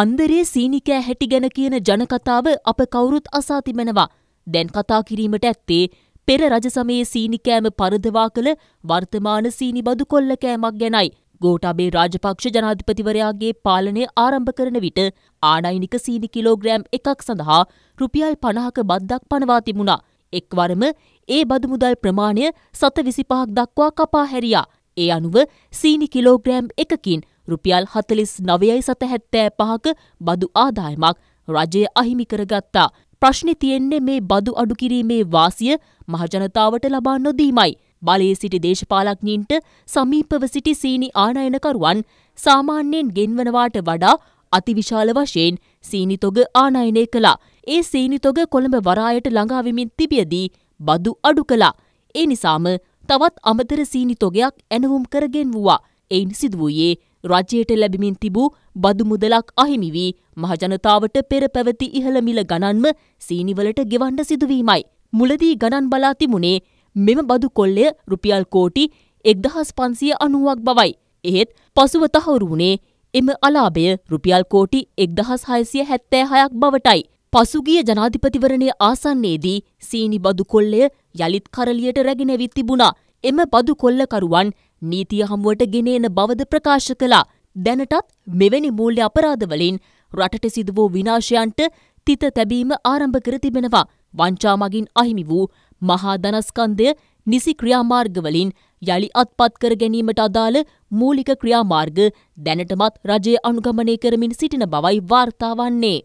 අන්දරේ සීනිකෑ හැටි ගැන කියන ජනකතාව අප කවුරුත් අසා තිබෙනවා. දැන් කතා කිරීමට ඇත්තේ පෙර රජසමයේ සීනිකෑම පරදවා කළ වර්තමාන සීනි බදු කොල්ලකෑමක් ගැනයි. ගෝටාබේ රාජපක්ෂ ජනාධිපතිවරයාගේ පාලනය ආරම්භ කරන විට ආනයිනික සීනි කිලෝග්‍රෑම් එකක් සඳහා රුපියල් පණහක බද්දක් පනවා තිබුණා. එක්වරම ඒ බදුමුදල් ප්‍රමාණය සත විසිපහක් දක්වා කපා හැරියා. ඒ අනුව සීනි කිලෝග්‍රෑම් එකකින් රුපියල් හතලිස් නවයයි සත හැත්තෑ පහක බදු ආදායමක් රජය අහිමි කරගත්තා. ප්‍රශ්නි තියෙන්නේ මේ බදු අඩුකිරීමේ වාසිය මහජනතාවට ලබා නොදීමයි. බලයේ සිටි දේශපාලක්ඥීන්ට සමීපව සිටි සීනි ආනයනකරුවන් සාමාන්‍යයෙන් ගෙන්වනවාට වඩා අතිවිශාල වශයෙන් සීනිතොග ආනයනය කළා. ඒ සීනිතොග කොළඹ වරායට ළඟාවිමින් තිබියදී බදු අඩු කළා. ඒ නිසාම තවත් අමතර සීනිතොගයක් ඇනවුම් කරගෙන්වුවා. එයින් සිදුවූයේ රජයට ලැබිමින් තිබූ බදු මුදලක් අහිමි වී මහජනතාවට පෙර පැවති ඉහළ මිල ගණන්ම සීනිවලට ගෙවන්න සිදුවීමයි. මුලදී ගණන් බලා තිබුණේ මෙම බදු කොල්ලය රුපියල් කෝටි එක්දහස් පන්සිය අනුවක් බවයි. එහෙත් පසුව තහවුරු වුණේ එම අලාභය රුපියල් කෝටි එක්දහස් හයසිය හැත්තෑ හයක් බවටයි. පසුගිය ජනාධිපතිවරණය ආසන්නේදී සීනි බදු කොල්ලය යළිත් කරලියට රැගෙනැවිත් තිබුණා. එම බදු කොල්ලකරුවන් නීතිය හමුවට ගෙන එන බවද ප්‍රකාශ කළා. දැනටත් මෙවැනි මූල්‍ය අපරාධවලින් රටට සිදු වූ විනාශයන්ට තිත තැබීම ආරම්භ කර තිබෙනවා. වංචා මගින් අහිමි වූ මහා ධනස්කන්ධය නිසි ක්‍රියාමාර්ගවලින් යළි අත්පත් කර ගැනීමට අදාළ මූලික ක්‍රියාමාර්ග දැනටමත් රජය අනුගමනය කරමින් සිටින බවයි වාර්තා වන්නේ.